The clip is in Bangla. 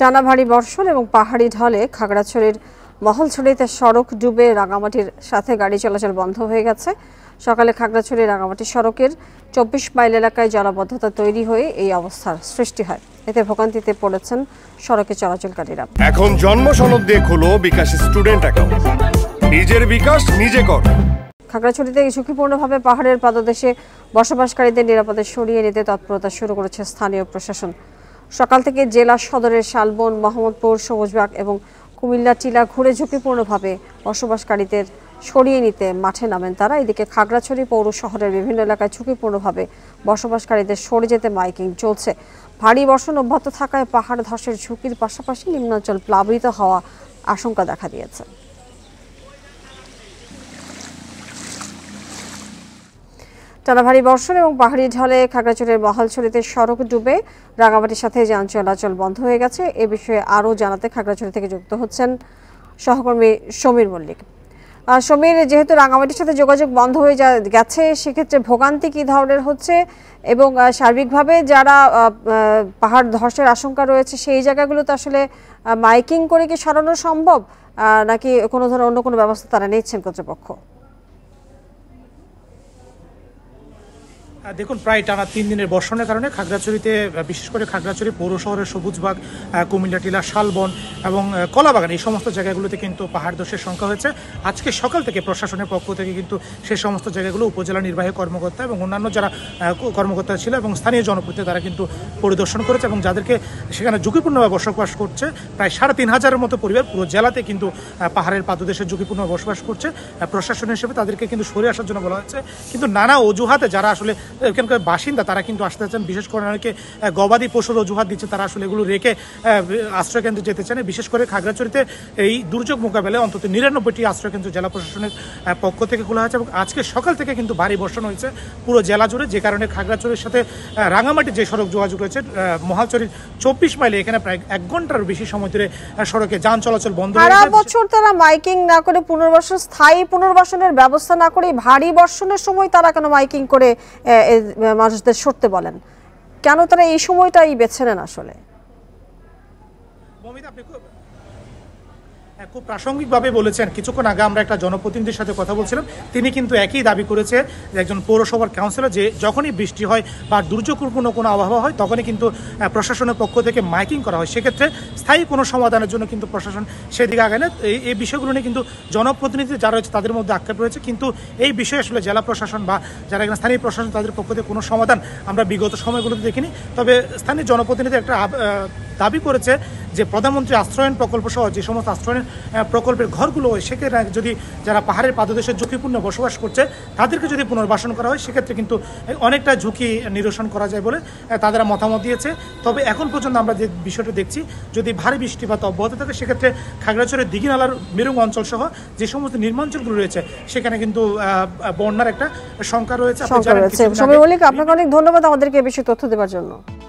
টানা ভারী বর্ষণ এবং পাহাড়ি ঢলে খাগড়াছড়ির মহলছড়িতে সড়ক ডুবে রাঙামাটির সাথে গাড়ি চলাচল বন্ধ হয়ে গেছে সকালে খাগড়াছড়ি রাঙামাটি সড়কের চব্বিশ মাইল এলাকায় জলাবদ্ধতা তৈরি হয়ে এই অবস্থার সৃষ্টি হয় এতে ভোগান্তিতে পড়েছেন সড়কে চলাচলকারীরা এখন জন্ম সনদ দিয়ে খুলো বিকাশ স্টুডেন্ট নিজের বিকাশ নিজে কর খাগড়াছড়িতে ঝুঁকিপূর্ণভাবে পাহাড়ের পাদদেশে বসবাসকারীদের নিরাপদে সরিয়ে নিতে তৎপরতা শুরু করেছে স্থানীয় প্রশাসন সকাল থেকে জেলা সদরের শালবন মোহাম্মদপুর সবুজবাগ এবং কুমিল্লা টিলা ঘুরে ঝুঁকিপূর্ণভাবে বসবাসকারীদের সরিয়ে নিতে মাঠে নামেন তারা এদিকে খাগড়াছড়ি পৌর শহরের বিভিন্ন এলাকায় ঝুঁকিপূর্ণভাবে বসবাসকারীদের সরে যেতে মাইকিং চলছে ভারী বর্ষণ অব্যাহত থাকায় পাহাড় ধসের ঝুঁকির পাশাপাশি নিম্নাঞ্চল প্লাবিত হওয়া আশঙ্কা দেখা দিয়েছে টানা ভারী বর্ষণ এবং পাহাড়ি ঢালে খাগড়াছড়ির মহালছড়িতে সড়ক ডুবে রাঙামাটির সাথে যান চলাচল বন্ধ হয়ে গেছে এ বিষয়ে আরও জানাতে খাগড়াছড়ি থেকে যুক্ত হচ্ছেন সহকর্মী সমীর মল্লিক সমীর যেহেতু রাঙামাটির সাথে যোগাযোগ বন্ধ হয়ে গেছে সেক্ষেত্রে ভোগান্তি কী ধরনের হচ্ছে এবং সার্বিকভাবে যারা পাহাড় ধসের আশঙ্কা রয়েছে সেই জায়গাগুলোতে আসলে মাইকিং করে কি সরানো সম্ভব নাকি কোনো ধরনের অন্য কোনো ব্যবস্থা তারা নিচ্ছেন কর্তৃপক্ষ দেখুন প্রায় টানা তিন দিনের বর্ষণের কারণে খাগড়াছড়িতে বিশেষ করে খাগড়াছড়ি পৌর শহরের সবুজবাগ কুমিল্লা টিলা শালবন এবং কলাবাগান এই সমস্ত জায়গাগুলোতে কিন্তু পাহাড় ধসের সংখ্যা হয়েছে আজকে সকাল থেকে প্রশাসনের পক্ষ থেকে কিন্তু সেই সমস্ত জায়গাগুলো উপজেলা নির্বাহী কর্মকর্তা এবং অন্যান্য যারা কর্মকর্তা ছিল এবং স্থানীয় জনপ্রতি তারা কিন্তু পরিদর্শন করেছে এবং যাদেরকে সেখানে ঝুঁকিপূর্ণভাবে বসবাস করছে প্রায় সাড়ে তিন হাজারের মতো পরিবার পুরো জেলাতে কিন্তু পাহাড়ের পাদদেশে ঝুঁকিপূর্ণ বসবাস করছে প্রশাসন হিসেবে তাদেরকে কিন্তু সরে আসার জন্য বলা হয়েছে কিন্তু নানা অজুহাতে যারা আসলে এখানকার বাসিন্দা তারা কিন্তু আসতে চান বিশেষ করে অনেকে গবাদি পশুর অজুহাত দিচ্ছে তারা আসলে এগুলো রেখে আশ্রয়কেন্দ্রে যেতে চান বিশেষ করে খাগড়াছড়িতে এই দুর্যোগ মোকাবেলায় অন্তত নিরানব্বইটি আশ্রয়কেন্দ্র জেলা প্রশাসনের পক্ষ থেকে খোলা হয়েছে এবং আজকে সকাল থেকে কিন্তু ভারী বর্ষণ হয়েছে পুরো জেলা জুড়ে যে কারণে খাগড়াছড়ির সাথে রাঙামাটি যে সড়ক যোগাযোগ রয়েছে মহালচরির চব্বিশ মাইলে এখানে প্রায় এক ঘন্টার বেশি সময় ধরে সড়কে যান চলাচল বন্ধ বছর তারা মাইকিং না করে পুনর্বাসন স্থায়ী পুনর্বাসনের ব্যবস্থা না করে ভারী বর্ষণের সময় তারা কেন মাইকিং করে মানুষদের সরতে বলেন কেন তারা এই সময়টাই বেছে নেন আসলে হ্যাঁ, খুব প্রাসঙ্গিকভাবে বলেছেন কিছুক্ষণ আগে আমরা একটা জনপ্রতিনিধির সাথে কথা বলছিলাম তিনি কিন্তু একই দাবি করেছে যে একজন পৌরসভার কাউন্সিলর যে যখনই বৃষ্টি হয় বা দুর্যোগপূর্ণ কোনো আবহাওয়া হয় তখনই কিন্তু প্রশাসনের পক্ষ থেকে মাইকিং করা হয় সেক্ষেত্রে স্থায়ী কোনো সমাধানের জন্য কিন্তু প্রশাসন সেদিকে আগে না এই বিষয়গুলো নিয়ে কিন্তু জনপ্রতিনিধি যারা রয়েছে তাদের মধ্যে আক্ষেপ রয়েছে কিন্তু এই বিষয়ে আসলে জেলা প্রশাসন বা যারা এখানে স্থানীয় প্রশাসন তাদের পক্ষ থেকে কোনো সমাধান আমরা বিগত সময়গুলোতে দেখিনি তবে স্থানীয় জনপ্রতিনিধি একটা দাবি করেছে যে প্রধানমন্ত্রী আশ্রয়ন প্রকল্প সহ যে সমস্ত আশ্রয়ন প্রকল্পের ঘরগুলো হয় সেক্ষেত্রে যদি যারা পাহাড়ের পাদদেশে ঝুঁকিপূর্ণ বসবাস করছে তাদেরকে যদি পুনর্বাসন করা হয় সেক্ষেত্রে কিন্তু অনেকটা ঝুঁকি নিরসন করা যায় বলে তাদের মতামত দিয়েছে তবে এখন পর্যন্ত আমরা যে বিষয়টা দেখছি যদি ভারী বৃষ্টিপাত অব্যাহত থাকে সেক্ষেত্রে খাগড়াছড়ির দিঘিনালার মেরুং অঞ্চল সহ যে সমস্ত নির্মাঞ্চলগুলো রয়েছে সেখানে কিন্তু বন্যার একটা শঙ্কা রয়েছে আপনাকে অনেক ধন্যবাদ আমাদেরকে বেশি তথ্য দেওয়ার জন্য